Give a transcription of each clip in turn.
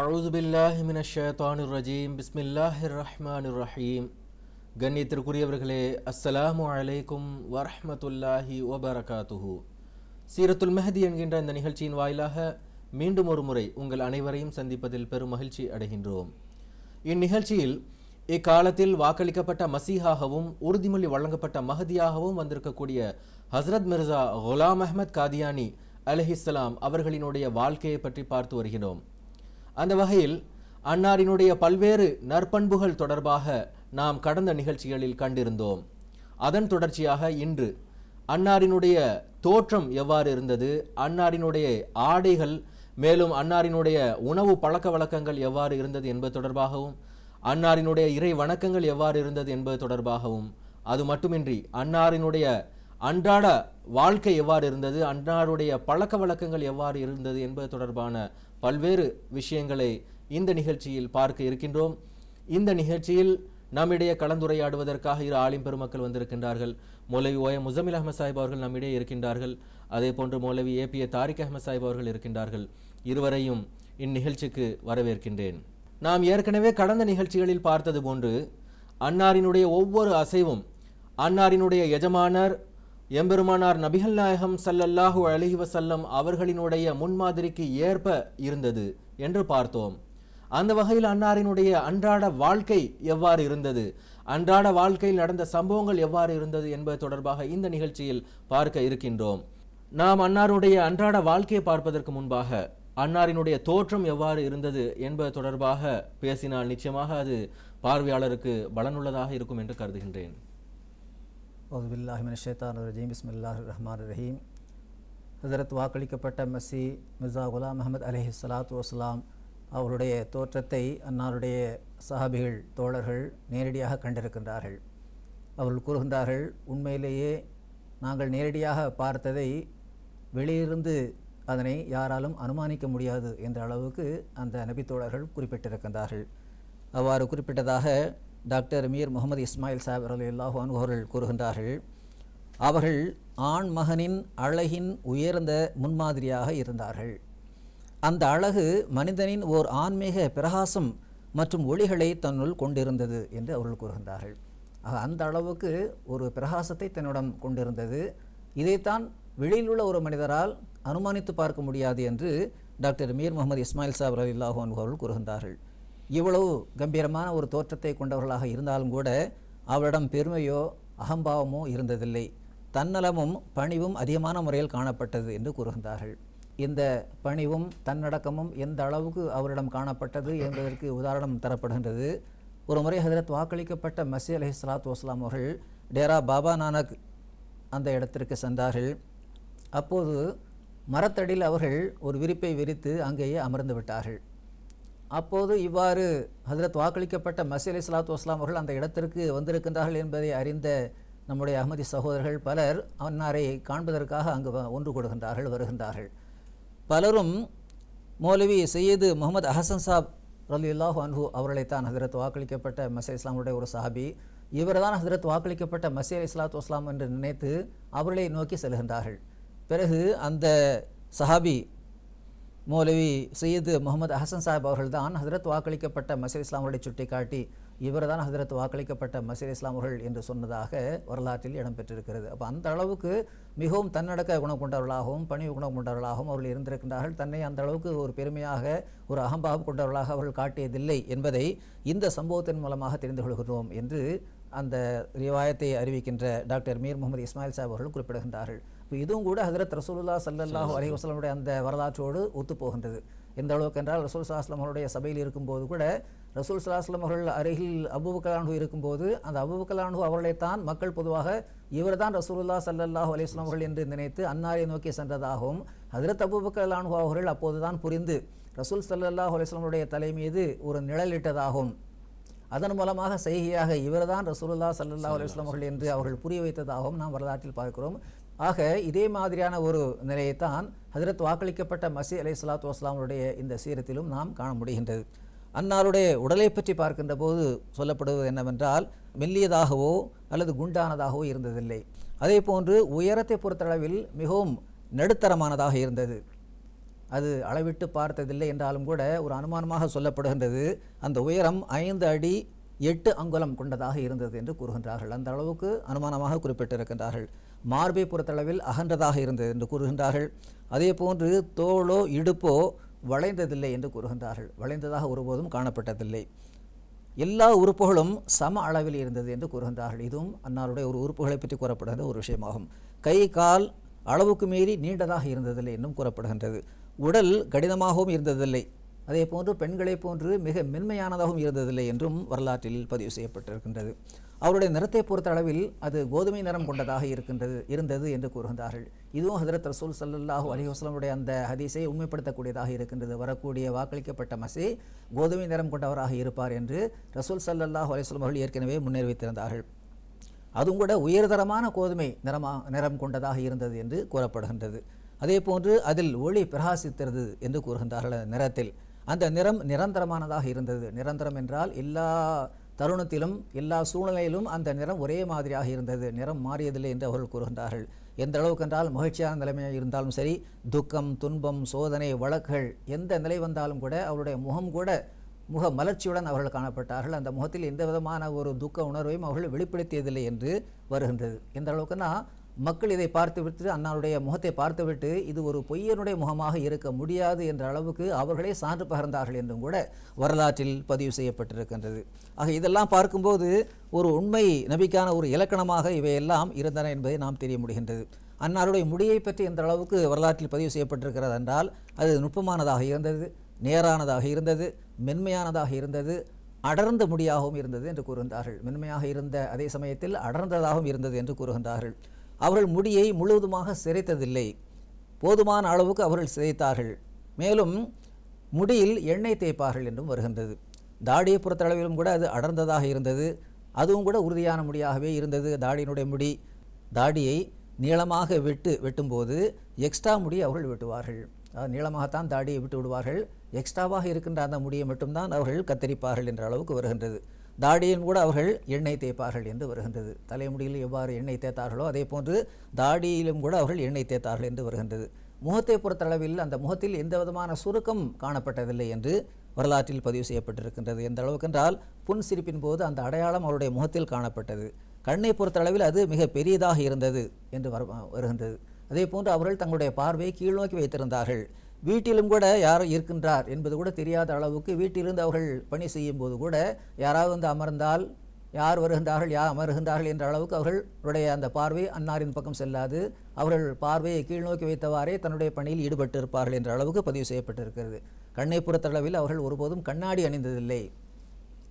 அவுது பில்லாஹி மின ஷேத்தானு ரஜீம் பிஸ்மில்லாஹிர் ரஹ்மான் ரஹீம் கண்ணியத்திற்குரியவர்களே அஸ்ஸலாமு அலைக்கும் வரஹமத்துல்லாஹி ஒபரகாத்துஹு சீரத்துல் மெஹதி என்கின்ற இந்த நிகழ்ச்சியின் வாயிலாக மீண்டும் ஒரு முறை உங்கள் அனைவரையும் சந்திப்பதில் பெரும் மகிழ்ச்சி அடைகின்றோம் இந்நிகழ்ச்சியில் இக்காலத்தில் வாக்களிக்கப்பட்ட மசீஹாகவும் உறுதிமொழி வழங்கப்பட்ட மஹதியாகவும் வந்திருக்கக்கூடிய ஹசரத் மிர்சா குலாம் அஹமத் காதியானி அலஹிஸ்லாம் அவர்களினுடைய வாழ்க்கையை பற்றி பார்த்து வருகிறோம் அந்த வகையில் அன்னாரினுடைய பல்வேறு நற்பண்புகள் தொடர்பாக நாம் கடந்த நிகழ்ச்சிகளில் கண்டிருந்தோம் அதன் தொடர்ச்சியாக இன்று அன்னாரினுடைய தோற்றம் எவ்வாறு இருந்தது அன்னாரினுடைய ஆடைகள் மேலும் அன்னாரினுடைய உணவு பழக்க வழக்கங்கள் எவ்வாறு இருந்தது என்பது தொடர்பாகவும் அன்னாரினுடைய இறை வணக்கங்கள் எவ்வாறு இருந்தது என்பது தொடர்பாகவும் அது மட்டுமின்றி அன்னாரினுடைய அன்றாட வாழ்க்கை எவ்வாறு இருந்தது அன்னாருடைய பழக்க வழக்கங்கள் எவ்வாறு இருந்தது என்பது தொடர்பான பல்வேறு விஷயங்களை இந்த நிகழ்ச்சியில் பார்க்க இருக்கின்றோம் இந்த நிகழ்ச்சியில் நம்மிடையே கலந்துரையாடுவதற்காக இரு ஆலிம் பெருமக்கள் வந்திருக்கின்றார்கள் மௌலவி ஓய முசமில் அஹமது சாஹிப் அவர்கள் நம்மிடையே இருக்கின்றார்கள் அதே போன்று மௌலவி A B A Tariq Ahmad Sahib அவர்கள் இருக்கின்றார்கள் இருவரையும் இந்நிகழ்ச்சிக்கு வரவேற்கின்றேன் நாம் ஏற்கனவே கடந்த நிகழ்ச்சிகளில் பார்த்தது போன்று அன்னாரினுடைய ஒவ்வொரு அசைவும் அன்னாரினுடைய எஜமானர் எம்பெருமானார் நபிகள் நாயகம் சல்லல்லாஹு அலஹி வசல்லம் அவர்களினுடைய முன்மாதிரிக்கு ஏற்ப இருந்தது என்று பார்த்தோம் அந்த வகையில் அன்னாரினுடைய அன்றாட வாழ்க்கை எவ்வாறு இருந்தது அன்றாட வாழ்க்கையில் நடந்த சம்பவங்கள் எவ்வாறு இருந்தது என்பது தொடர்பாக இந்த நிகழ்ச்சியில் பார்க்க இருக்கின்றோம் நாம் அன்னாருடைய அன்றாட வாழ்க்கையை பார்ப்பதற்கு முன்பாக அன்னாரினுடைய தோற்றம் எவ்வாறு இருந்தது என்பது தொடர்பாக பேசினால் நிச்சயமாக அது பார்வையாளருக்கு பலனுள்ளதாக இருக்கும் என்று கருதுகின்றேன் அவுதுபில்லாஹிமின் ரஜீம் பிஸ்மில்லாஹ் ரஹ்மான் ரஹீம் ஹசரத் வாக்களிக்கப்பட்ட மசி மிர்சா குலாம் அஹமது அலி சலாத்து வஸ்லாம் அவருடைய தோற்றத்தை அன்னாருடைய சஹாபிகள் தோழர்கள் நேரடியாக கண்டிருக்கின்றார்கள் அவர்கள் கூறுகின்றார்கள் உண்மையிலேயே நாங்கள் நேரடியாக பார்த்ததை வெளியிருந்து அதனை யாராலும் அனுமானிக்க முடியாது என்ற அளவுக்கு அந்த நபித்தோழர்கள் குறிப்பிட்டிருக்கின்றார்கள் அவ்வாறு குறிப்பிட்டதாக டாக்டர் மீர் முகமது இஸ்மாயில் சாஹிப் அலி அல்லாஹான் அவர்கள் கூறுகின்றார்கள் அவர்கள் ஆண் மகனின் அழகின் உயர்ந்த முன்மாதிரியாக இருந்தார்கள் அந்த அழகு மனிதனின் ஓர் ஆன்மீக பிரகாசம் மற்றும் ஒளிகளை தன்னுள் கொண்டிருந்தது என்று அவர்கள் கூறுகின்றார்கள் ஆக அந்த அளவுக்கு ஒரு பிரகாசத்தை தன்னிடம் கொண்டிருந்தது இதைத்தான் வெளியில் உள்ள ஒரு மனிதரால் அனுமானித்து பார்க்க முடியாது என்று டாக்டர் மீர் முகமது இஸ்மாயில் சாஹிப் அலி அல்லாஹான் அவர்கள் கூறுகின்றார்கள் இவ்வளவு கம்பீரமான ஒரு தோற்றத்தை கொண்டவர்களாக இருந்தாலும் கூட அவரிடம் பெருமையோ அகம்பாவமோ இருந்ததில்லை தன்னலமும் பணிவும் அதிகமான முறையில் காணப்பட்டது என்று கூறுகின்றார்கள் இந்த பணிவும் தன்னடக்கமும் எந்த அளவுக்கு அவரிடம் காணப்பட்டது என்பதற்கு உதாரணம் தரப்படுகின்றது ஒரு முறை ஹதரத் வாக்களிக்கப்பட்ட மசி அலி சலாத் வஸ்லாம் அவர்கள் டேரா பாபா நானக் அந்த இடத்திற்கு சென்றார்கள் அப்போது மரத்தடியில் அவர்கள் ஒரு விரிப்பை விரித்து அங்கேயே அமர்ந்து விட்டார்கள் அப்போது இவ்வாறு ஹதரத் வாக்களிக்கப்பட்ட மசீ அலி சலாத்து வஸ்லாம் அவர்கள் அந்த இடத்திற்கு வந்திருக்கின்றார்கள் என்பதை அறிந்த நம்முடைய அகமதி சகோதரர்கள் பலர் அன்னாரை காண்பதற்காக அங்கு ஒன்று கொடுகின்றார்கள் வருகின்றார்கள் பலரும் மௌலவி சையீது முகமது அஹசன் சாப் ரலியுல்லாஹு அன்ஹு தான் ஹசரத் வாக்களிக்கப்பட்ட மசீ இஸ்லாமுடைய ஒரு சாபி இவர் தான் ஹசரத் வாக்களிக்கப்பட்ட மசீ அலி இஸ்லாத்து வஸ்லாம் என்று நினைத்து அவர்களை நோக்கி செல்கின்றார்கள் பிறகு அந்த சஹாபி மௌலவி சையது முகமது ஹசன் சாஹிப் அவர்கள் தான் ஹசரத் வாக்களிக்கப்பட்ட மசீர் இஸ்லாம் சுட்டி சுட்டிக்காட்டி இவர் தான் ஹசரத் வாக்களிக்கப்பட்ட மசீர் இஸ்லாமர்கள் என்று சொன்னதாக வரலாற்றில் இடம்பெற்றிருக்கிறது அப்போ அந்த அளவுக்கு மிகவும் தன்னடக்க குணம் கொண்டவர்களாகவும் பணி குணம் கொண்டவர்களாகவும் அவர்கள் இருந்திருக்கின்றார்கள் தன்னை அந்த அளவுக்கு ஒரு பெருமையாக ஒரு அகம்பாவம் கொண்டவர்களாக அவர்கள் காட்டியதில்லை என்பதை இந்த சம்பவத்தின் மூலமாக தெரிந்து கொள்கிறோம் என்று அந்த ரிவாயத்தை அறிவிக்கின்ற டாக்டர் மீர் முகமது இஸ்மாயில் சாஹிப் அவர்கள் குறிப்பிடுகின்றார்கள் இப்போ இதுவும் கூட ஹசரத் ரசூலுல்லா சல்லல்லாஹ் அலி வஸ்லமுடைய அந்த வரலாற்றோடு ஒத்துப்போகின்றது எந்த அளவுக்கு என்றால் ரசூல் சலாஹ்லம் அவருடைய சபையில் இருக்கும்போது கூட ரசூல் சலாஹ்லம் அவர்கள் அருகில் அபுபக்கலானு இருக்கும்போது அந்த அவர்களை அவர்களைத்தான் மக்கள் பொதுவாக இவர் தான் ரசூலுல்லா சல்லாஹூ அலிஸ்லாம் அவர்கள் என்று நினைத்து அன்னாரை நோக்கி சென்றதாகவும் ஹதரத் அபுபக்கலானு அவர்கள் அப்போது தான் புரிந்து ரசூல் சல்லாஹூ அலிஸ்லாமுடைய தலை மீது ஒரு நிழலிட்டதாகவும் அதன் மூலமாக செய்கையாக இவர்தான் ரசூலுல்லா சல்லா அலுவலாம் அவர்கள் என்று அவர்கள் புரிய வைத்ததாகவும் நாம் வரலாற்றில் பார்க்கிறோம் ஆக இதே மாதிரியான ஒரு நிலையைத்தான் ஹதரத் வாக்களிக்கப்பட்ட மசி அலை சலாத்து வஸ்லாமுடைய இந்த சீரத்திலும் நாம் காண முடிகின்றது அன்னாருடைய உடலை பற்றி பார்க்கின்ற போது சொல்லப்படுவது என்னவென்றால் மெல்லியதாகவோ அல்லது குண்டானதாகவோ இருந்ததில்லை அதே போன்று உயரத்தை பொறுத்தளவில் மிகவும் நடுத்தரமானதாக இருந்தது அது அளவிட்டு பார்த்ததில்லை என்றாலும் கூட ஒரு அனுமானமாக சொல்லப்படுகின்றது அந்த உயரம் ஐந்து அடி எட்டு அங்குலம் கொண்டதாக இருந்தது என்று கூறுகின்றார்கள் அந்த அளவுக்கு அனுமானமாக குறிப்பிட்டிருக்கின்றார்கள் மார்பை பொறுத்தளவில் அகன்றதாக இருந்தது என்று கூறுகின்றார்கள் அதே போன்று தோளோ இடுப்போ வளைந்ததில்லை என்று கூறுகின்றார்கள் வளைந்ததாக ஒருபோதும் காணப்பட்டதில்லை எல்லா உறுப்புகளும் சம அளவில் இருந்தது என்று கூறுகின்றார்கள் இதுவும் அன்னாருடைய ஒரு உறுப்புகளை பற்றி கூறப்படுகின்ற ஒரு விஷயமாகும் கை கால் அளவுக்கு மீறி நீண்டதாக இருந்ததில்லை என்றும் கூறப்படுகின்றது உடல் கடினமாகவும் இருந்ததில்லை அதே போன்று பெண்களைப் போன்று மிக மென்மையானதாகவும் இருந்ததில்லை என்றும் வரலாற்றில் பதிவு செய்யப்பட்டிருக்கின்றது அவருடைய நிறத்தை பொறுத்த அளவில் அது கோதுமை நிறம் கொண்டதாக இருக்கின்றது இருந்தது என்று கூறுகின்றார்கள் இதுவும் ஹதரத் ரசூல் சல்லாஹூ அலி வஸ்லமுடைய அந்த ஹதீஸை உண்மைப்படுத்தக்கூடியதாக இருக்கின்றது வரக்கூடிய வாக்களிக்கப்பட்ட மசி கோதுமை நிறம் கொண்டவராக இருப்பார் என்று ரசூல் சல்லாஹூ அலிஸ்லம் அவர்கள் ஏற்கனவே முன்னேறிவித்திருந்தார்கள் அதுவும் கூட உயர்தரமான கோதுமை நிறமா நிறம் கொண்டதாக இருந்தது என்று கூறப்படுகின்றது அதே போன்று அதில் ஒளி பிரகாசித்திருந்தது என்று கூறுகின்றார்கள் அந்த நிறத்தில் அந்த நிறம் நிரந்தரமானதாக இருந்தது நிரந்தரம் என்றால் எல்லா தருணத்திலும் எல்லா சூழ்நிலையிலும் அந்த நிறம் ஒரே மாதிரியாக இருந்தது நிறம் மாறியதில்லை என்று அவர்கள் கூறுகின்றார்கள் எந்த அளவுக்கு என்றால் மகிழ்ச்சியான நிலைமையாக இருந்தாலும் சரி துக்கம் துன்பம் சோதனை வழக்குகள் எந்த நிலை வந்தாலும் கூட அவருடைய முகம் கூட முக மலர்ச்சியுடன் அவர்கள் காணப்பட்டார்கள் அந்த முகத்தில் எந்த விதமான ஒரு துக்க உணர்வையும் அவர்கள் வெளிப்படுத்தியதில்லை என்று வருகின்றது எந்த அளவுக்குன்னா மக்கள் இதை பார்த்துவிட்டு அண்ணாவுடைய முகத்தை பார்த்துவிட்டு இது ஒரு பொய்யனுடைய முகமாக இருக்க முடியாது என்ற அளவுக்கு அவர்களே சான்று பகர்ந்தார்கள் என்றும் கூட வரலாற்றில் பதிவு செய்யப்பட்டிருக்கின்றது ஆக இதெல்லாம் பார்க்கும்போது ஒரு உண்மை நபிக்கான ஒரு இலக்கணமாக இவையெல்லாம் இருந்தன என்பதை நாம் தெரிய முடிகின்றது அன்னாருடைய முடியை பற்றி எந்த அளவுக்கு வரலாற்றில் பதிவு செய்யப்பட்டிருக்கிறது என்றால் அது நுட்பமானதாக இருந்தது நேரானதாக இருந்தது மென்மையானதாக இருந்தது அடர்ந்த முடியாகவும் இருந்தது என்று கூறுகின்றார்கள் மென்மையாக இருந்த அதே சமயத்தில் அடர்ந்ததாகவும் இருந்தது என்று கூறுகின்றார்கள் அவர்கள் முடியை முழுவதுமாக சிரைத்ததில்லை போதுமான அளவுக்கு அவர்கள் சிதைத்தார்கள் மேலும் முடியில் எண்ணெய் தேய்ப்பார்கள் என்றும் வருகின்றது தாடியை பொறுத்தளவிலும் கூட அது அடர்ந்ததாக இருந்தது அதுவும் கூட உறுதியான முடியாகவே இருந்தது தாடியினுடைய முடி தாடியை நீளமாக வெட்டு வெட்டும்போது எக்ஸ்ட்ரா முடி அவர்கள் வெட்டுவார்கள் நீளமாகத்தான் தாடியை விட்டு விடுவார்கள் எக்ஸ்ட்ராவாக இருக்கின்ற அந்த முடியை மட்டும்தான் அவர்கள் கத்தரிப்பார்கள் என்ற அளவுக்கு வருகின்றது தாடியும் கூட அவர்கள் எண்ணெய் தேய்ப்பார்கள் என்று வருகின்றது தலைமுடியில் எவ்வாறு எண்ணெய் தேய்த்தார்களோ அதே போன்று தாடியிலும் கூட அவர்கள் எண்ணெய் தேய்த்தார்கள் என்று வருகின்றது முகத்தை பொறுத்தளவில் அந்த முகத்தில் எந்த விதமான சுருக்கம் காணப்பட்டதில்லை என்று வரலாற்றில் பதிவு செய்யப்பட்டிருக்கின்றது எந்த அளவுக்கு என்றால் புன் சிரிப்பின் போது அந்த அடையாளம் அவருடைய முகத்தில் காணப்பட்டது கண்ணை பொறுத்தளவில் அது மிக பெரியதாக இருந்தது என்று வருகின்றது அதே போன்று அவர்கள் தங்களுடைய பார்வையை கீழ்நோக்கி வைத்திருந்தார்கள் வீட்டிலும் கூட யார் இருக்கின்றார் என்பது கூட தெரியாத அளவுக்கு வீட்டிலிருந்து அவர்கள் பணி செய்யும் போது கூட யாராவது வந்து அமர்ந்தால் யார் வருகின்றார்கள் யார் அமருகின்றார்கள் என்ற அளவுக்கு அவர்களுடைய அந்த பார்வை அன்னாரின் பக்கம் செல்லாது அவர்கள் பார்வையை கீழ் நோக்கி வைத்தவாறே தன்னுடைய பணியில் ஈடுபட்டிருப்பார்கள் என்ற அளவுக்கு பதிவு செய்யப்பட்டிருக்கிறது கண்ணை பொறுத்தளவில் அவர்கள் ஒருபோதும் கண்ணாடி அணிந்ததில்லை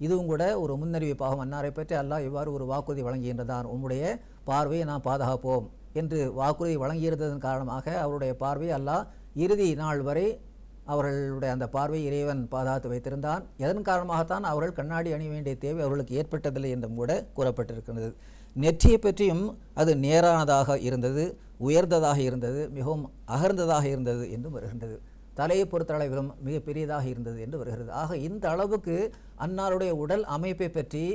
இதுவும் கூட ஒரு முன்னறிவிப்பாகும் அன்னாரை பற்றி அல்லா இவ்வாறு ஒரு வாக்குறுதி வழங்குகின்றதான் உம்முடைய பார்வையை நாம் பாதுகாப்போம் என்று வாக்குறுதி வழங்கியிருந்ததன் காரணமாக அவருடைய பார்வையை அல்லாஹ் இறுதி நாள் வரை அவர்களுடைய அந்த பார்வை இறைவன் பாதாத்து வைத்திருந்தான் எதன் காரணமாகத்தான் அவர்கள் கண்ணாடி அணிய வேண்டிய தேவை அவர்களுக்கு ஏற்பட்டதில்லை என்றும் கூட கூறப்பட்டிருக்கிறது நெற்றியை பற்றியும் அது நேரானதாக இருந்தது உயர்ந்ததாக இருந்தது மிகவும் அகர்ந்ததாக இருந்தது என்றும் வருகின்றது தலையை அளவிலும் மிக பெரியதாக இருந்தது என்று வருகிறது ஆக இந்த அளவுக்கு அன்னாருடைய உடல் அமைப்பை பற்றி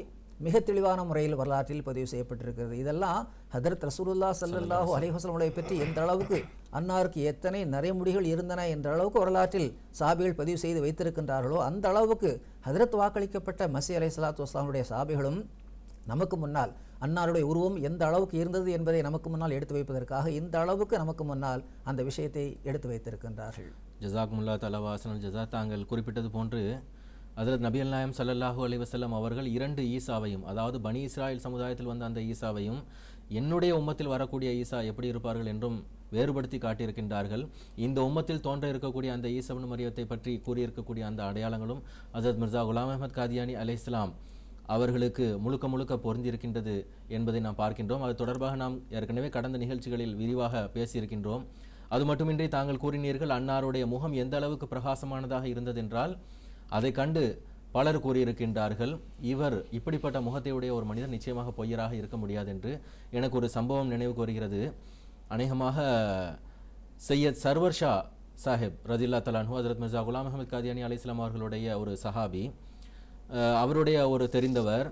மிக தெளிவான முறையில் வரலாற்றில் பதிவு செய்யப்பட்டிருக்கிறது இதெல்லாம் ஹதரத் ரசூலுல்லா சல்லாஹூ அலிஹசலமுடைய பற்றி எந்த அளவுக்கு அன்னாருக்கு எத்தனை நரைமுடிகள் இருந்தன என்ற அளவுக்கு வரலாற்றில் சாபிகள் பதிவு செய்து வைத்திருக்கின்றார்களோ அந்த அளவுக்கு ஹதரத் வாக்களிக்கப்பட்ட மசி அலை சலாத்து வஸ்லாமுடைய சாபிகளும் நமக்கு முன்னால் அன்னாருடைய உருவம் எந்த அளவுக்கு இருந்தது என்பதை நமக்கு முன்னால் எடுத்து வைப்பதற்காக இந்த அளவுக்கு நமக்கு முன்னால் அந்த விஷயத்தை எடுத்து வைத்திருக்கின்றார்கள் ஜசாக் முல்லா தலவாசனல் ஜசா தாங்கள் குறிப்பிட்டது போன்று அதில் நபியல் நாயம் சல்லல்லாஹூ அலைவசல்லம் அவர்கள் இரண்டு ஈசாவையும் அதாவது பனி இஸ்ராயல் சமுதாயத்தில் வந்த அந்த ஈசாவையும் என்னுடைய உம்மத்தில் வரக்கூடிய ஈசா எப்படி இருப்பார்கள் என்றும் வேறுபடுத்தி காட்டியிருக்கின்றார்கள் இந்த உம்மத்தில் தோன்ற இருக்கக்கூடிய அந்த ஈசவன் மரியத்தை பற்றி கூறியிருக்கக்கூடிய அந்த அடையாளங்களும் அசரத் மிர்சா குலாம் அஹமத் காதியானி அலை இஸ்லாம் அவர்களுக்கு முழுக்க முழுக்க பொருந்திருக்கின்றது என்பதை நாம் பார்க்கின்றோம் அது தொடர்பாக நாம் ஏற்கனவே கடந்த நிகழ்ச்சிகளில் விரிவாக பேசியிருக்கின்றோம் அது மட்டுமின்றி தாங்கள் கூறினீர்கள் அன்னாருடைய முகம் எந்த அளவுக்கு பிரகாசமானதாக இருந்ததென்றால் என்றால் அதை கண்டு பலர் கூறியிருக்கின்றார்கள் இவர் இப்படிப்பட்ட முகத்தையுடைய ஒரு மனிதர் நிச்சயமாக பொய்யராக இருக்க முடியாது என்று எனக்கு ஒரு சம்பவம் நினைவு கூறுகிறது அநேகமாக சையத் சர்வர் ஷா சாஹிப் ரதில்லா தலான்ஹு ஹசரத் மிர்சா குலாம் அஹமத் காதியானி அலி இஸ்லாம் அவர்களுடைய ஒரு சஹாபி அவருடைய ஒரு தெரிந்தவர்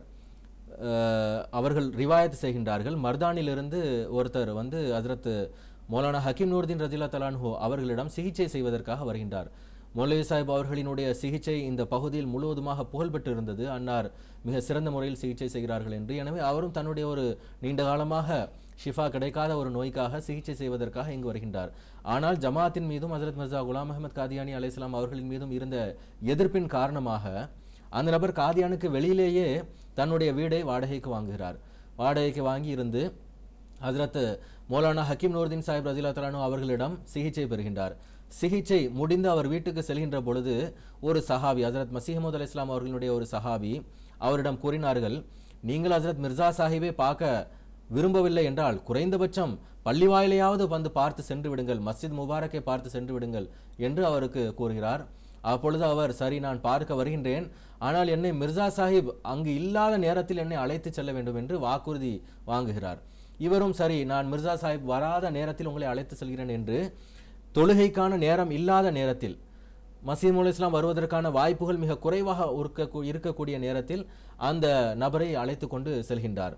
அவர்கள் ரிவாயத் செய்கின்றார்கள் மர்தானிலிருந்து ஒருத்தர் வந்து ஹசரத் மௌலானா ஹக்கீம் நூர்தீன் ரதில்லா தலான்ஹு அவர்களிடம் சிகிச்சை செய்வதற்காக வருகின்றார் மொலே சாஹிப் அவர்களினுடைய சிகிச்சை இந்த பகுதியில் முழுவதுமாக புகழ்பெற்றிருந்தது அன்னார் மிக சிறந்த முறையில் சிகிச்சை செய்கிறார்கள் என்று எனவே அவரும் தன்னுடைய ஒரு நீண்ட காலமாக ஷிஃபா கிடைக்காத ஒரு நோய்க்காக சிகிச்சை செய்வதற்காக இங்கு வருகின்றார் ஆனால் ஜமாத்தின் மீதும் ஹசரத் மிர்சா குலாம் அஹமத் காதியானி அலையாம் அவர்களின் மீதும் இருந்த எதிர்ப்பின் காரணமாக அந்த நபர் காதியானுக்கு வெளியிலேயே தன்னுடைய வீடை வாடகைக்கு வாங்குகிறார் வாடகைக்கு வாங்கி இருந்து ஹசரத் மௌலானா ஹக்கீம் நூர்தீன் சாஹிப் ரஜிலா தலானு அவர்களிடம் சிகிச்சை பெறுகின்றார் சிகிச்சை முடிந்து அவர் வீட்டுக்கு செல்கின்ற பொழுது ஒரு சஹாபி ஹசரத் மசிஹமது அலி இஸ்லாம் அவர்களுடைய ஒரு சஹாபி அவரிடம் கூறினார்கள் நீங்கள் ஹசரத் மிர்சா சாஹிபை பார்க்க விரும்பவில்லை என்றால் குறைந்தபட்சம் பள்ளி வாயிலையாவது வந்து பார்த்து சென்று விடுங்கள் மஸ்ஜித் முபாரக்கை பார்த்து சென்று விடுங்கள் என்று அவருக்கு கூறுகிறார் அப்பொழுது அவர் சரி நான் பார்க்க வருகின்றேன் ஆனால் என்னை மிர்சா சாஹிப் அங்கு இல்லாத நேரத்தில் என்னை அழைத்து செல்ல வேண்டும் என்று வாக்குறுதி வாங்குகிறார் இவரும் சரி நான் மிர்சா சாஹிப் வராத நேரத்தில் உங்களை அழைத்து செல்கிறேன் என்று தொழுகைக்கான நேரம் இல்லாத நேரத்தில் மசீத் முல் இஸ்லாம் வருவதற்கான வாய்ப்புகள் மிக குறைவாக இருக்கக்கூடிய நேரத்தில் அந்த நபரை அழைத்து கொண்டு செல்கின்றார்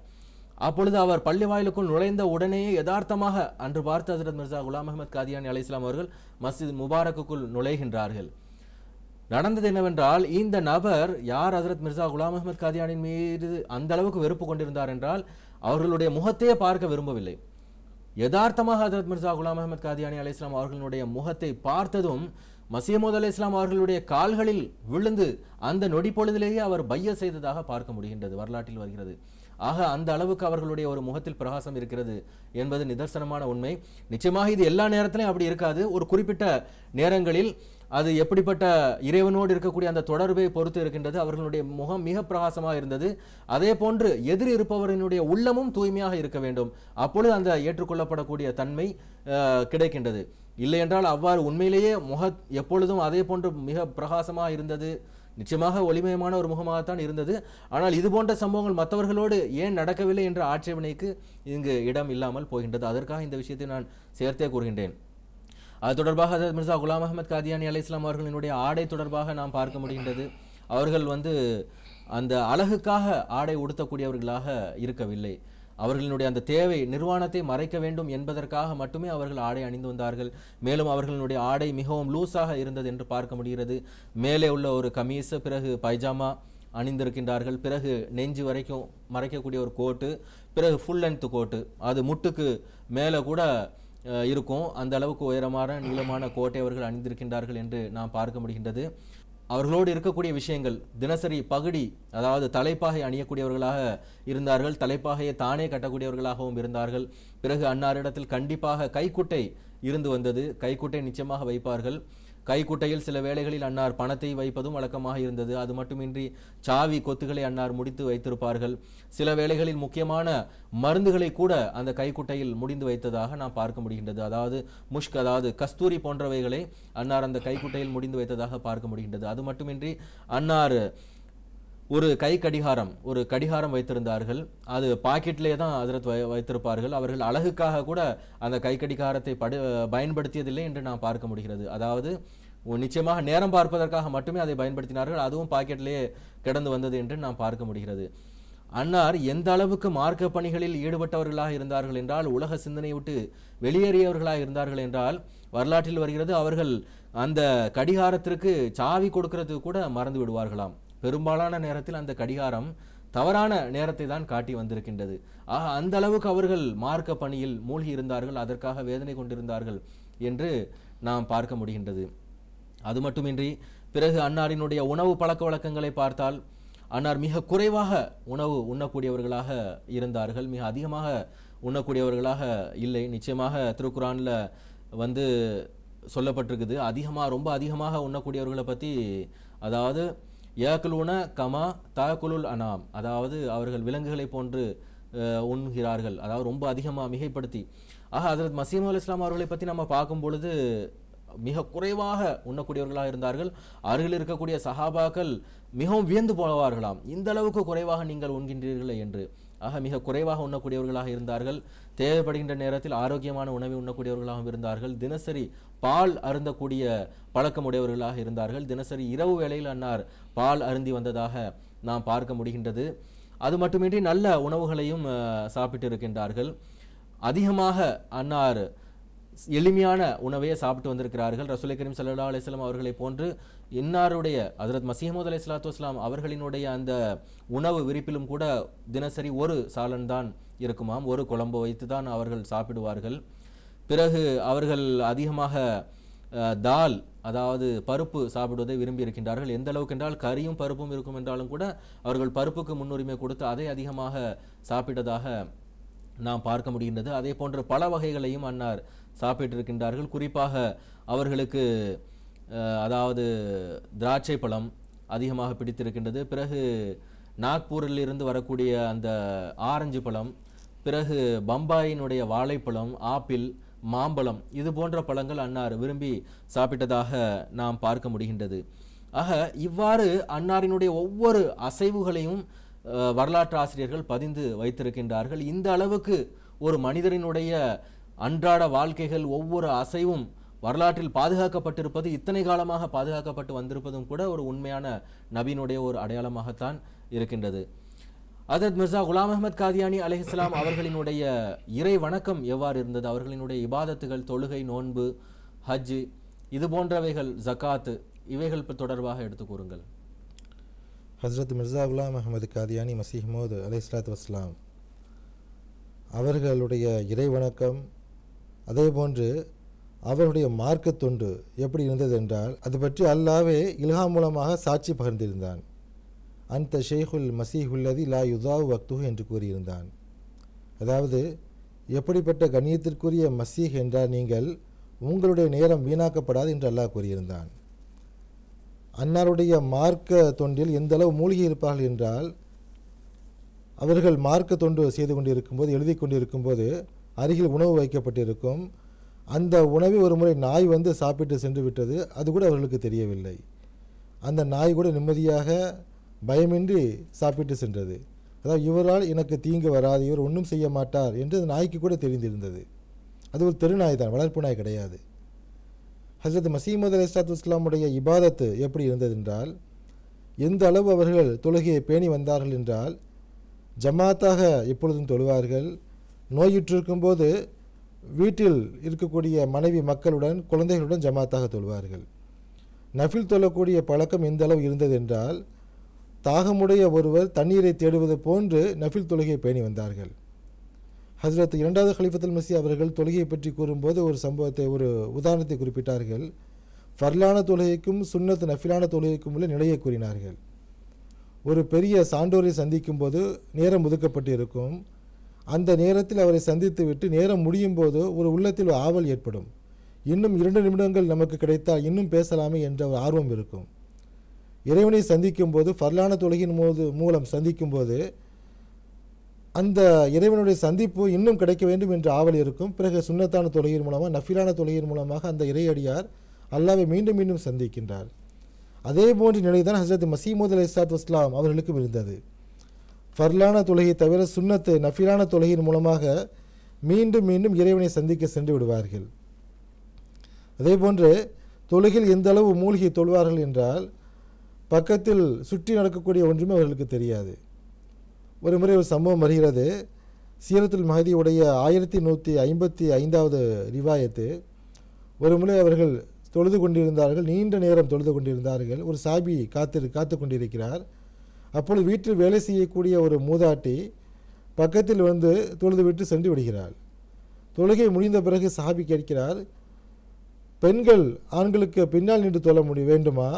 அப்பொழுது அவர் பள்ளி வாயிலுக்குள் நுழைந்த உடனேயே யதார்த்தமாக அன்று பார்த்து ஹசரத் மிர்சா குலாம் அஹமத் காதியானி அலி இஸ்லாம் அவர்கள் மசித் முபாரக்குள் நுழைகின்றார்கள் நடந்தது என்னவென்றால் இந்த நபர் யார் ஹசரத் மிர்சா குலாம் அஹமத் காதியானின் மீது அந்த அளவுக்கு வெறுப்பு கொண்டிருந்தார் என்றால் அவர்களுடைய முகத்தையே பார்க்க விரும்பவில்லை யதார்த்தமாக ஹதரத் மிர்சா குலாம் அஹமத் காதியானி அலி இஸ்லாம் அவர்களுடைய முகத்தை பார்த்ததும் மசியமோத் அலி இஸ்லாம் அவர்களுடைய கால்களில் விழுந்து அந்த நொடி பொழுதிலேயே அவர் பைய செய்ததாக பார்க்க முடிகின்றது வரலாற்றில் வருகிறது ஆக அந்த அளவுக்கு அவர்களுடைய ஒரு முகத்தில் பிரகாசம் இருக்கிறது என்பது நிதர்சனமான உண்மை நிச்சயமாக இது எல்லா நேரத்திலையும் அப்படி இருக்காது ஒரு குறிப்பிட்ட நேரங்களில் அது எப்படிப்பட்ட இறைவனோடு இருக்கக்கூடிய அந்த தொடர்பை பொறுத்து இருக்கின்றது அவர்களுடைய முகம் மிக பிரகாசமாக இருந்தது அதே போன்று எதிர் இருப்பவரினுடைய உள்ளமும் தூய்மையாக இருக்க வேண்டும் அப்பொழுது அந்த ஏற்றுக்கொள்ளப்படக்கூடிய தன்மை கிடைக்கின்றது இல்லை என்றால் அவ்வாறு உண்மையிலேயே முக எப்பொழுதும் அதே போன்று மிக பிரகாசமாக இருந்தது நிச்சயமாக ஒளிமயமான ஒரு முகமாகத்தான் இருந்தது ஆனால் இது போன்ற சம்பவங்கள் மற்றவர்களோடு ஏன் நடக்கவில்லை என்ற ஆட்சேபனைக்கு இங்கு இடம் இல்லாமல் போகின்றது அதற்காக இந்த விஷயத்தை நான் சேர்த்தே கூறுகின்றேன் அது தொடர்பாக ஹசரத் மிர்சா குலாம் அஹமத் காதியானி அலி இஸ்லாம் அவர்களினுடைய ஆடை தொடர்பாக நாம் பார்க்க முடிகின்றது அவர்கள் வந்து அந்த அழகுக்காக ஆடை உடுத்தக்கூடியவர்களாக இருக்கவில்லை அவர்களினுடைய அந்த தேவை நிர்வாணத்தை மறைக்க வேண்டும் என்பதற்காக மட்டுமே அவர்கள் ஆடை அணிந்து வந்தார்கள் மேலும் அவர்களினுடைய ஆடை மிகவும் லூஸாக இருந்தது என்று பார்க்க முடிகிறது மேலே உள்ள ஒரு கமீஸு பிறகு பைஜாமா அணிந்திருக்கின்றார்கள் பிறகு நெஞ்சு வரைக்கும் மறைக்கக்கூடிய ஒரு கோட்டு பிறகு ஃபுல் லென்த் கோட்டு அது முட்டுக்கு மேலே கூட இருக்கும் அந்த அளவுக்கு உயரமான நீளமான கோட்டை அவர்கள் அணிந்திருக்கின்றார்கள் என்று நாம் பார்க்க முடிகின்றது அவர்களோடு இருக்கக்கூடிய விஷயங்கள் தினசரி பகுடி அதாவது தலைப்பாகை அணியக்கூடியவர்களாக இருந்தார்கள் தலைப்பாகையை தானே கட்டக்கூடியவர்களாகவும் இருந்தார்கள் பிறகு அன்னாரிடத்தில் கண்டிப்பாக கைக்குட்டை இருந்து வந்தது கைக்குட்டை நிச்சயமாக வைப்பார்கள் கைக்குட்டையில் சில வேளைகளில் அன்னார் பணத்தை வைப்பதும் வழக்கமாக இருந்தது அது மட்டுமின்றி சாவி கொத்துகளை அன்னார் முடித்து வைத்திருப்பார்கள் சில வேளைகளில் முக்கியமான மருந்துகளை கூட அந்த கைக்குட்டையில் முடிந்து வைத்ததாக நாம் பார்க்க முடிகின்றது அதாவது முஷ்க் அதாவது கஸ்தூரி போன்றவைகளை அன்னார் அந்த கைக்குட்டையில் முடிந்து வைத்ததாக பார்க்க முடிகின்றது அது மட்டுமின்றி அன்னார் ஒரு கை கடிகாரம் ஒரு கடிகாரம் வைத்திருந்தார்கள் அது பாக்கெட்லேயே தான் அதிரத் வை வைத்திருப்பார்கள் அவர்கள் அழகுக்காக கூட அந்த கை கடிகாரத்தை படு பயன்படுத்தியதில்லை என்று நாம் பார்க்க முடிகிறது அதாவது நிச்சயமாக நேரம் பார்ப்பதற்காக மட்டுமே அதை பயன்படுத்தினார்கள் அதுவும் பாக்கெட்லேயே கிடந்து வந்தது என்று நாம் பார்க்க முடிகிறது அன்னார் எந்த அளவுக்கு மார்க்க பணிகளில் ஈடுபட்டவர்களாக இருந்தார்கள் என்றால் உலக சிந்தனை விட்டு வெளியேறியவர்களாக இருந்தார்கள் என்றால் வரலாற்றில் வருகிறது அவர்கள் அந்த கடிகாரத்திற்கு சாவி கொடுக்கறது கூட மறந்து விடுவார்களாம் பெரும்பாலான நேரத்தில் அந்த கடிகாரம் தவறான நேரத்தை தான் காட்டி வந்திருக்கின்றது ஆக அந்த அளவுக்கு அவர்கள் மார்க்க பணியில் மூழ்கி இருந்தார்கள் அதற்காக வேதனை கொண்டிருந்தார்கள் என்று நாம் பார்க்க முடிகின்றது அது மட்டுமின்றி பிறகு அன்னாரினுடைய உணவு பழக்க வழக்கங்களை பார்த்தால் அன்னார் மிக குறைவாக உணவு உண்ணக்கூடியவர்களாக இருந்தார்கள் மிக அதிகமாக உண்ணக்கூடியவர்களாக இல்லை நிச்சயமாக திருக்குறானில் வந்து சொல்லப்பட்டிருக்குது அதிகமாக ரொம்ப அதிகமாக உண்ணக்கூடியவர்களை பற்றி அதாவது யாக்குலூன கமா தாக்குலுல் அனாம் அதாவது அவர்கள் விலங்குகளை போன்று உண்கிறார்கள் அதாவது ரொம்ப அதிகமாக மிகைப்படுத்தி ஆக ஹசரத் மசீம் அல் இஸ்லாம் அவர்களை பற்றி நம்ம பார்க்கும் பொழுது மிக குறைவாக உண்ணக்கூடியவர்களாக இருந்தார்கள் அருகில் இருக்கக்கூடிய சஹாபாக்கள் மிகவும் வியந்து போவார்களாம் இந்த அளவுக்கு குறைவாக நீங்கள் உண்கின்றீர்களே என்று ஆக மிக குறைவாக உண்ணக்கூடியவர்களாக இருந்தார்கள் தேவைப்படுகின்ற நேரத்தில் ஆரோக்கியமான உணவை உண்ணக்கூடியவர்களாகவும் இருந்தார்கள் தினசரி பால் அருந்தக்கூடிய பழக்கம் உடையவர்களாக இருந்தார்கள் தினசரி இரவு வேளையில் அன்னார் பால் அருந்தி வந்ததாக நாம் பார்க்க முடிகின்றது அது மட்டுமின்றி நல்ல உணவுகளையும் சாப்பிட்டு இருக்கின்றார்கள் அதிகமாக அன்னார் எளிமையான உணவையே சாப்பிட்டு வந்திருக்கிறார்கள் ரசூலை கரீம் சல்லா அலிஸ்லாம் அவர்களை போன்று இன்னாருடைய அதரத் மசீமது அலி சலாத்து வஸ்லாம் அவர்களினுடைய அந்த உணவு விரிப்பிலும் கூட தினசரி ஒரு சாலன் தான் இருக்குமாம் ஒரு குழம்பு வைத்து தான் அவர்கள் சாப்பிடுவார்கள் பிறகு அவர்கள் அதிகமாக தால் அதாவது பருப்பு சாப்பிடுவதை விரும்பி இருக்கின்றார்கள் எந்த அளவுக்கு என்றால் கறியும் பருப்பும் இருக்கும் என்றாலும் கூட அவர்கள் பருப்புக்கு முன்னுரிமை கொடுத்து அதை அதிகமாக சாப்பிட்டதாக நாம் பார்க்க முடிகின்றது அதே போன்ற பல வகைகளையும் அன்னார் சாப்பிட்டிருக்கின்றார்கள் குறிப்பாக அவர்களுக்கு அதாவது திராட்சை பழம் அதிகமாக பிடித்திருக்கின்றது பிறகு நாக்பூரில் இருந்து வரக்கூடிய அந்த ஆரஞ்சு பழம் பிறகு பம்பாயினுடைய வாழைப்பழம் ஆப்பிள் மாம்பழம் இது போன்ற பழங்கள் அன்னார் விரும்பி சாப்பிட்டதாக நாம் பார்க்க முடிகின்றது ஆக இவ்வாறு அன்னாரினுடைய ஒவ்வொரு அசைவுகளையும் வரலாற்று ஆசிரியர்கள் பதிந்து வைத்திருக்கின்றார்கள் இந்த அளவுக்கு ஒரு மனிதரினுடைய அன்றாட வாழ்க்கைகள் ஒவ்வொரு அசைவும் வரலாற்றில் பாதுகாக்கப்பட்டிருப்பது இத்தனை காலமாக பாதுகாக்கப்பட்டு வந்திருப்பதும் கூட ஒரு உண்மையான நபீனுடைய ஒரு அடையாளமாகத்தான் இருக்கின்றது அதத் மிர்சா குலாம் அஹமத் காதியானி அலிஹிஸ்லாம் அவர்களினுடைய இறை வணக்கம் எவ்வாறு இருந்தது அவர்களினுடைய இபாதத்துகள் தொழுகை நோன்பு ஹஜ்ஜு இது போன்றவைகள் ஜக்காத்து இவைகள் தொடர்பாக எடுத்து கூறுங்கள் ஹஸ்ரத் மிர்சா குலாம் அஹமது காதியானி மசிஹமோது இஸ்லாத் வஸ்லாம் அவர்களுடைய இறை வணக்கம் அதே போன்று அவருடைய மார்க்க தொண்டு எப்படி இருந்தது என்றால் அது பற்றி அல்லாவே இல்ஹா மூலமாக சாட்சி பகிர்ந்திருந்தான் அந்த ஷேகுல் மசீஹுல்லதி லா யுதாவு வக்துஹு என்று கூறியிருந்தான் அதாவது எப்படிப்பட்ட கண்ணியத்திற்குரிய மசீஹ் என்றால் நீங்கள் உங்களுடைய நேரம் வீணாக்கப்படாது என்று அல்லாஹ் கூறியிருந்தான் அன்னாருடைய மார்க்க தொண்டில் எந்த அளவு மூழ்கி இருப்பார்கள் என்றால் அவர்கள் மார்க்க தொண்டு செய்து கொண்டிருக்கும்போது எழுதி கொண்டிருக்கும்போது அருகில் உணவு வைக்கப்பட்டிருக்கும் அந்த உணவை ஒரு முறை நாய் வந்து சாப்பிட்டு சென்று விட்டது அது கூட அவர்களுக்கு தெரியவில்லை அந்த நாய் கூட நிம்மதியாக பயமின்றி சாப்பிட்டு சென்றது அதாவது இவரால் எனக்கு தீங்கு வராது இவர் ஒன்றும் செய்ய மாட்டார் என்று அந்த நாய்க்கு கூட தெரிந்திருந்தது அது ஒரு தெருநாய் தான் வளர்ப்பு நாய் கிடையாது ஹசரத் மசீமது அலி இஸ்லாத்து இஸ்லாமுடைய இபாதத்து எப்படி இருந்தது என்றால் எந்த அளவு அவர்கள் தொழுகையை பேணி வந்தார்கள் என்றால் ஜமாத்தாக எப்பொழுதும் தொழுவார்கள் நோயுற்றிருக்கும் போது வீட்டில் இருக்கக்கூடிய மனைவி மக்களுடன் குழந்தைகளுடன் ஜமாத்தாக தொழுவார்கள் நஃபில் தொழக்கூடிய பழக்கம் எந்த அளவு இருந்தது என்றால் தாகமுடைய ஒருவர் தண்ணீரை தேடுவது போன்று நஃபில் தொழுகையை பேணி வந்தார்கள் ஹசரத் இரண்டாவது ஹலிஃபத்துல் மசி அவர்கள் தொழுகையை பற்றி கூறும்போது ஒரு சம்பவத்தை ஒரு உதாரணத்தை குறிப்பிட்டார்கள் ஃபர்லான தொழுகைக்கும் சுன்னத் நஃபிலான தொழுகைக்கும் உள்ள நிலையை கூறினார்கள் ஒரு பெரிய சான்றோரை சந்திக்கும் போது நேரம் ஒதுக்கப்பட்டு இருக்கும் அந்த நேரத்தில் அவரை சந்தித்துவிட்டு நேரம் முடியும் போது ஒரு உள்ளத்தில் ஆவல் ஏற்படும் இன்னும் இரண்டு நிமிடங்கள் நமக்கு கிடைத்தால் இன்னும் பேசலாமே என்ற ஒரு ஆர்வம் இருக்கும் இறைவனை சந்திக்கும் போது பரலான தொழுகின் போது மூலம் சந்திக்கும் போது அந்த இறைவனுடைய சந்திப்பு இன்னும் கிடைக்க வேண்டும் என்ற ஆவல் இருக்கும் பிறகு சுண்ணத்தான தொழுகின் மூலமாக நஃபிலான தொழுகின் மூலமாக அந்த இறையடியார் அல்லாவை மீண்டும் மீண்டும் சந்திக்கின்றார் அதே போன்ற நிலைதான் ஹசரத் மசீமூத் அலி இஸ்லாத் வஸ்லாம் அவர்களுக்கும் இருந்தது ஃபர்லான தொழுகை தவிர சுண்ணத்து நஃபிலான தொழுகையின் மூலமாக மீண்டும் மீண்டும் இறைவனை சந்திக்க சென்று விடுவார்கள் அதேபோன்று தொழுகில் எந்த அளவு மூழ்கி தொழுவார்கள் என்றால் பக்கத்தில் சுற்றி நடக்கக்கூடிய ஒன்றுமே அவர்களுக்கு தெரியாது ஒரு முறை ஒரு சம்பவம் வருகிறது சீரத்தில் மகதியுடைய ஆயிரத்தி நூற்றி ஐம்பத்தி ஐந்தாவது ரிவாயத்து ஒரு முறை அவர்கள் தொழுது கொண்டிருந்தார்கள் நீண்ட நேரம் தொழுது கொண்டிருந்தார்கள் ஒரு சாபி காத்து காத்து கொண்டிருக்கிறார் அப்பொழுது வீட்டில் வேலை செய்யக்கூடிய ஒரு மூதாட்டி பக்கத்தில் வந்து தொழுது விட்டு சென்று விடுகிறாள் தொழுகை முடிந்த பிறகு சாபி கேட்கிறார் பெண்கள் ஆண்களுக்கு பின்னால் நின்று தொழ முடிய வேண்டுமா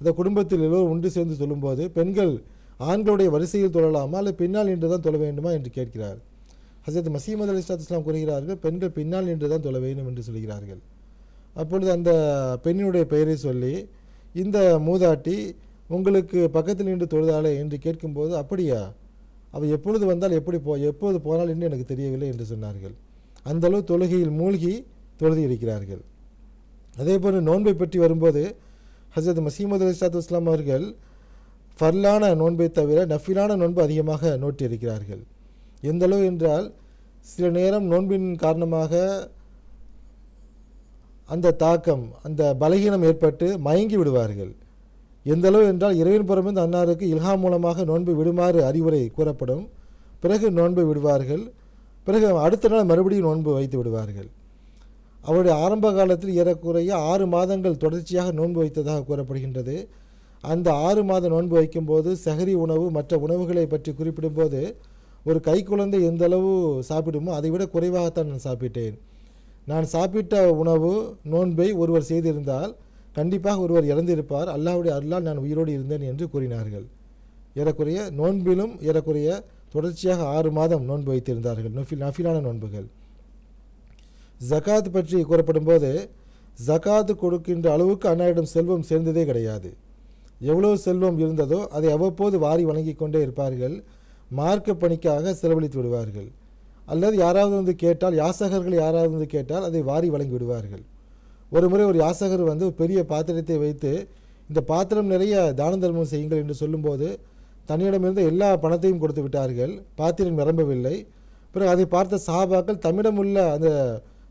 இந்த குடும்பத்தில் எல்லோரும் ஒன்று சேர்ந்து சொல்லும்போது பெண்கள் ஆண்களுடைய வரிசையில் தொழலாமா அல்லது பின்னால் நின்று தான் தொழ வேண்டுமா என்று கேட்கிறார் ஹசரத் மசீமது அலி இஸ்லாத் இஸ்லாம் கூறுகிறார்கள் பெண்கள் பின்னால் நின்று தான் தொழ வேண்டும் என்று சொல்கிறார்கள் அப்பொழுது அந்த பெண்ணினுடைய பெயரை சொல்லி இந்த மூதாட்டி உங்களுக்கு பக்கத்தில் நின்று தொழுதாளே என்று கேட்கும்போது அப்படியா அவள் எப்பொழுது வந்தால் எப்படி போ எப்போது போனால் என்று எனக்கு தெரியவில்லை என்று சொன்னார்கள் அந்தளவு தொழுகையில் மூழ்கி தொழுதி இருக்கிறார்கள் அதே போல் நோன்பை பற்றி வரும்போது ஹசரத் மசீமது சாத் இஸ்லாம் அவர்கள் ஃபர்லான நோன்பை தவிர நஃபிலான நோன்பு அதிகமாக நோட்டி இருக்கிறார்கள் எந்தளவு என்றால் சில நேரம் நோன்பின் காரணமாக அந்த தாக்கம் அந்த பலகீனம் ஏற்பட்டு மயங்கி விடுவார்கள் எந்தளவு என்றால் இறைவன் புறமிருந்து அன்னாருக்கு இல்ஹா மூலமாக நோன்பு விடுமாறு அறிவுரை கூறப்படும் பிறகு நோன்பு விடுவார்கள் பிறகு அடுத்த நாள் மறுபடியும் நோன்பு வைத்து விடுவார்கள் அவருடைய ஆரம்ப காலத்தில் ஏறக்குறைய ஆறு மாதங்கள் தொடர்ச்சியாக நோன்பு வைத்ததாக கூறப்படுகின்றது அந்த ஆறு மாத நோன்பு வைக்கும்போது சகரி உணவு மற்ற உணவுகளை பற்றி குறிப்பிடும்போது ஒரு கைக்குழந்தை குழந்தை எந்தளவு சாப்பிடுமோ அதை விட குறைவாகத்தான் நான் சாப்பிட்டேன் நான் சாப்பிட்ட உணவு நோன்பை ஒருவர் செய்திருந்தால் கண்டிப்பாக ஒருவர் இறந்திருப்பார் அல்லாவுடைய அருளால் நான் உயிரோடு இருந்தேன் என்று கூறினார்கள் ஏறக்குறைய நோன்பிலும் ஏறக்குறைய தொடர்ச்சியாக ஆறு மாதம் நோன்பு வைத்திருந்தார்கள் நொஃபில் நஃபிலான நோன்புகள் ஜக்காத் பற்றி கூறப்படும் போது ஜக்காத் கொடுக்கின்ற அளவுக்கு அண்ணாவிடம் செல்வம் சேர்ந்ததே கிடையாது எவ்வளவு செல்வம் இருந்ததோ அதை அவ்வப்போது வாரி வழங்கி கொண்டே இருப்பார்கள் மார்க்க பணிக்காக செலவழித்து விடுவார்கள் அல்லது யாராவது வந்து கேட்டால் யாசகர்கள் யாராவது வந்து கேட்டால் அதை வாரி வழங்கி விடுவார்கள் ஒரு முறை ஒரு யாசகர் வந்து பெரிய பாத்திரத்தை வைத்து இந்த பாத்திரம் நிறைய தான தர்மம் செய்யுங்கள் என்று சொல்லும்போது தன்னிடமிருந்து எல்லா பணத்தையும் கொடுத்து விட்டார்கள் பாத்திரம் நிரம்பவில்லை பிறகு அதை பார்த்த சாபாக்கள் தம்மிடமுள்ள அந்த